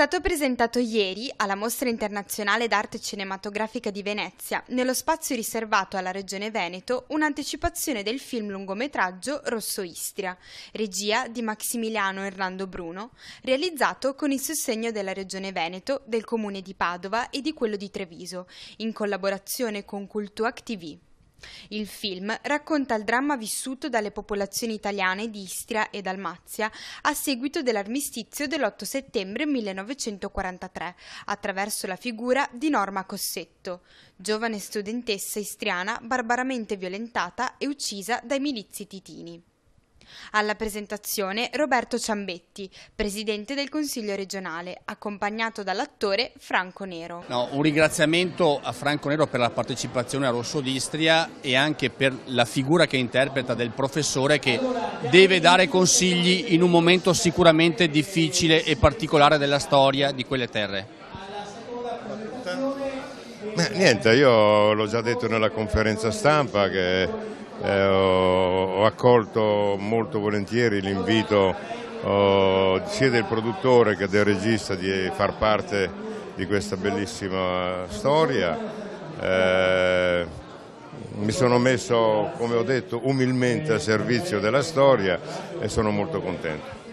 stato presentato ieri alla Mostra internazionale d'arte cinematografica di Venezia, nello spazio riservato alla Regione Veneto, un'anticipazione del film lungometraggio Rosso Istria, regia di Maximiliano Erlando Bruno, realizzato con il sostegno della Regione Veneto, del Comune di Padova e di quello di Treviso, in collaborazione con Cultuac TV. Il film racconta il dramma vissuto dalle popolazioni italiane di Istria e Dalmazia a seguito dell'armistizio dell'8 settembre 1943, attraverso la figura di Norma Cossetto, giovane studentessa istriana barbaramente violentata e uccisa dai milizi titini. Alla presentazione Roberto Ciambetti, presidente del Consiglio regionale, accompagnato dall'attore Franco Nero. No, un ringraziamento a Franco Nero per la partecipazione a Rosso d'Istria e anche per la figura che interpreta del professore che deve dare consigli in un momento sicuramente difficile e particolare della storia di quelle terre. Ma niente, io l'ho già detto nella conferenza stampa che eh, ho accolto molto volentieri l'invito eh, sia del produttore che del regista di far parte di questa bellissima storia. Eh, mi sono messo, come ho detto, umilmente a servizio della storia e sono molto contento.